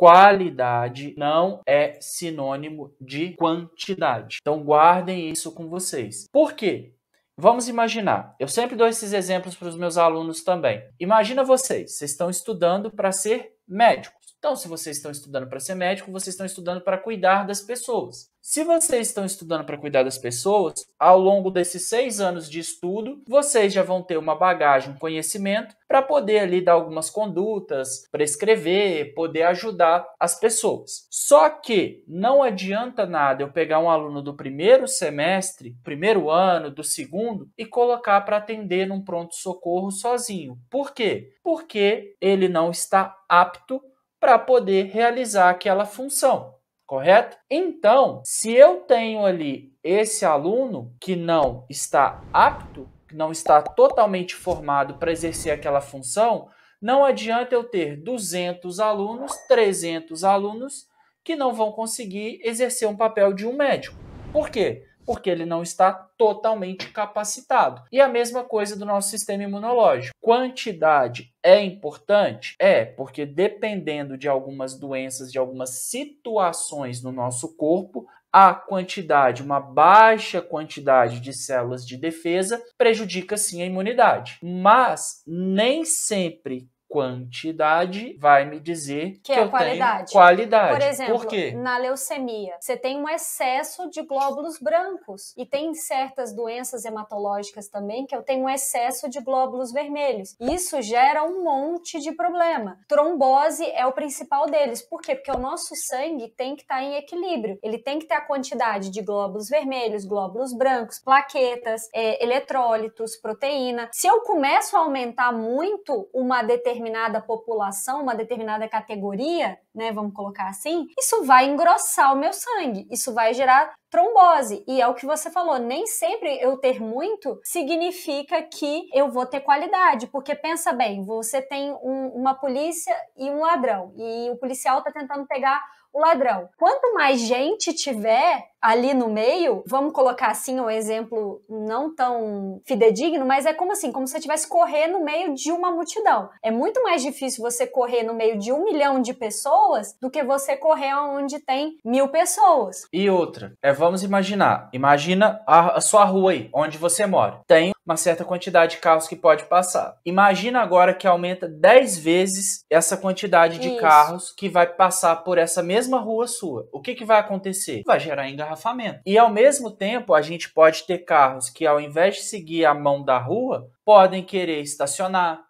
qualidade não é sinônimo de quantidade. Então guardem isso com vocês. Por quê? Vamos imaginar, eu sempre dou esses exemplos para os meus alunos também. Imagina vocês, vocês estão estudando para ser médico. Então, se vocês estão estudando para ser médico, vocês estão estudando para cuidar das pessoas. Se vocês estão estudando para cuidar das pessoas, ao longo desses seis anos de estudo, vocês já vão ter uma bagagem, um conhecimento para poder ali dar algumas condutas, prescrever, poder ajudar as pessoas. Só que não adianta nada eu pegar um aluno do primeiro semestre, primeiro ano, do segundo e colocar para atender num pronto-socorro sozinho. Por quê? Porque ele não está apto para poder realizar aquela função, correto? Então, se eu tenho ali esse aluno que não está apto, que não está totalmente formado para exercer aquela função, não adianta eu ter 200 alunos, 300 alunos que não vão conseguir exercer um papel de um médico. Por quê? porque ele não está totalmente capacitado. E a mesma coisa do nosso sistema imunológico. Quantidade é importante? É, porque dependendo de algumas doenças, de algumas situações no nosso corpo, a quantidade, uma baixa quantidade de células de defesa prejudica sim a imunidade. Mas nem sempre quantidade vai me dizer que, que é eu qualidade. tenho qualidade. Por exemplo, Por quê? na leucemia, você tem um excesso de glóbulos brancos e tem certas doenças hematológicas também que eu tenho um excesso de glóbulos vermelhos. Isso gera um monte de problema. Trombose é o principal deles. Por quê? Porque o nosso sangue tem que estar tá em equilíbrio. Ele tem que ter a quantidade de glóbulos vermelhos, glóbulos brancos, plaquetas, é, eletrólitos, proteína. Se eu começo a aumentar muito uma determinada determinada população, uma determinada categoria, né, vamos colocar assim, isso vai engrossar o meu sangue, isso vai gerar trombose. E é o que você falou, nem sempre eu ter muito significa que eu vou ter qualidade, porque pensa bem, você tem um, uma polícia e um ladrão, e o policial está tentando pegar o ladrão. Quanto mais gente tiver ali no meio, vamos colocar assim um exemplo não tão fidedigno, mas é como assim, como se você tivesse correr no meio de uma multidão. É muito mais difícil você correr no meio de um milhão de pessoas do que você correr onde tem mil pessoas. E outra, é vamos imaginar, imagina a, a sua rua aí, onde você mora. Tem uma certa quantidade de carros que pode passar. Imagina agora que aumenta 10 vezes essa quantidade de Isso. carros que vai passar por essa mesma rua sua. O que, que vai acontecer? Vai gerar engarrafamento. E ao mesmo tempo, a gente pode ter carros que, ao invés de seguir a mão da rua, podem querer estacionar,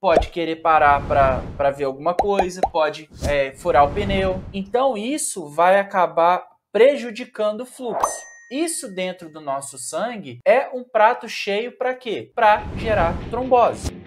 pode querer parar para ver alguma coisa, pode é, furar o pneu. Então isso vai acabar prejudicando o fluxo. Isso dentro do nosso sangue é um prato cheio para quê? Para gerar trombose.